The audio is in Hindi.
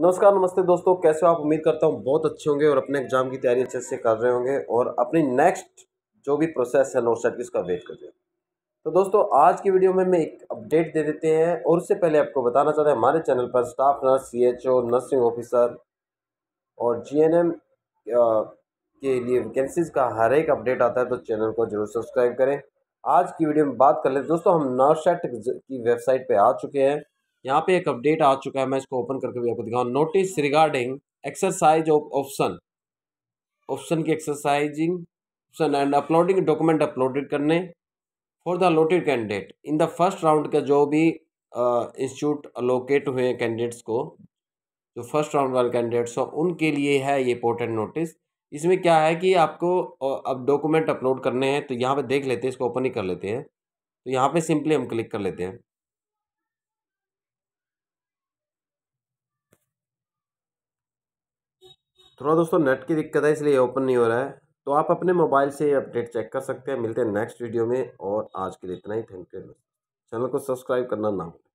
नमस्कार नमस्ते दोस्तों कैसे हो आप उम्मीद करता हूँ बहुत अच्छे होंगे और अपने एग्जाम की तैयारी अच्छे से कर रहे होंगे और अपनी नेक्स्ट जो भी प्रोसेस है नोट सेट की उसका वेट कर रहे तो दोस्तों आज की वीडियो में मैं एक अपडेट दे देते हैं और उससे पहले आपको बताना चाहते हैं हमारे चैनल पर स्टाफ नर्स सी नर्सिंग ऑफिसर और जी के लिए वैकेंसीज का हर एक अपडेट आता है तो चैनल को जरूर सब्सक्राइब करें आज की वीडियो में बात कर लेते दोस्तों हम नर्स सेट की वेबसाइट पर आ चुके हैं यहाँ पे एक अपडेट आ चुका है मैं इसको ओपन करके भी आपको दिखाऊँ notice regarding exercise of option option की exercising option and uploading document uploaded करने for the allotted candidate in the first round के जो भी इंस्टीट्यूट अलोकेट हुए कैंडिडेट्स को जो फर्स्ट राउंड वाले कैंडिडेट्स हो उनके लिए है ये इंपॉर्टेंट नोटिस इसमें क्या है कि आपको अब डॉक्यूमेंट अपलोड करने हैं तो यहाँ पे देख लेते हैं इसको ओपन ही कर लेते हैं तो यहाँ पे सिंपली हम क्लिक कर लेते हैं थोड़ा तो दोस्तों नेट की दिक्कत है इसलिए ओपन नहीं हो रहा है तो आप अपने मोबाइल से ये अपडेट चेक कर सकते हैं मिलते हैं नेक्स्ट वीडियो में और आज के लिए इतना ही थैंक यू चैनल को सब्सक्राइब करना ना भूलें